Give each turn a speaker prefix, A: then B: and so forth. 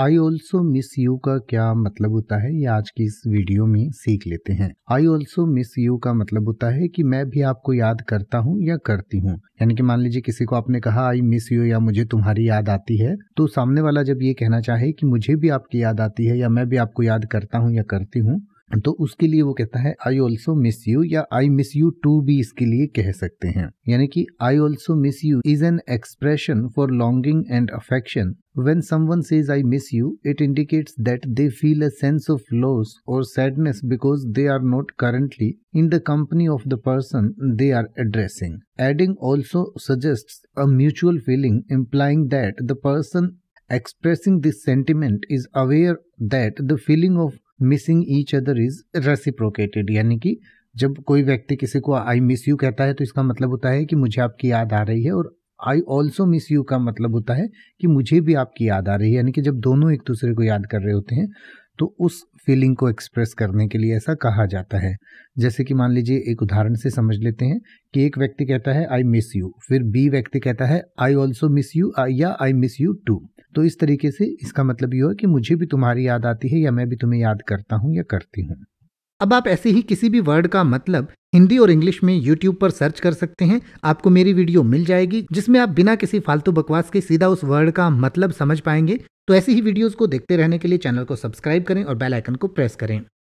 A: I also miss you का क्या मतलब होता है ये आज की इस वीडियो में सीख लेते हैं आई ऑल्सो मिस यू का मतलब होता है कि मैं भी आपको याद करता हूँ या करती हूँ यानी कि मान लीजिए किसी को आपने कहा आई मिस यू या मुझे तुम्हारी याद आती है तो सामने वाला जब ये कहना चाहे कि मुझे भी आपकी याद आती है या मैं भी आपको याद करता हूँ या करती हूँ तो उसके लिए वो कहता है आई ऑल्सो मिस यू या आई मिस यू टू भी इसके लिए कह सकते हैं यानी कि I also miss you is an expression for longing and affection when someone says I miss you it indicates that they feel a sense of loss और sadness because they are not currently in the company of the person they are addressing adding also suggest a mutual feeling implying that the person expressing this sentiment is aware that the feeling of missing each other is reciprocated यानी कि जब कोई व्यक्ति किसी को आई miss you कहता है तो इसका मतलब होता है कि मुझे आपकी याद आ रही है और आई ऑल्सो मिस यू का मतलब होता है कि मुझे भी आपकी याद आ रही है यानी कि जब दोनों एक दूसरे को याद कर रहे होते हैं तो उस फीलिंग को एक्सप्रेस करने के लिए ऐसा कहा जाता है जैसे कि मान लीजिए एक उदाहरण से समझ लेते हैं कि एक व्यक्ति कहता है आई मिस यू फिर बी व्यक्ति कहता है आई ऑल्सो मिस यू या आई मिस यू टू तो इस तरीके से इसका मतलब ये हो कि मुझे भी तुम्हारी याद आती है या मैं भी तुम्हें याद करता हूँ या करती हूँ अब आप ऐसे ही किसी भी वर्ड का मतलब हिंदी और इंग्लिश में यूट्यूब पर सर्च कर सकते हैं आपको मेरी वीडियो मिल जाएगी जिसमें आप बिना किसी फालतू बकवास के सीधा उस वर्ड का मतलब समझ पाएंगे तो ऐसी ही वीडियोस को देखते रहने के लिए चैनल को सब्सक्राइब करें और बेल आइकन को प्रेस करें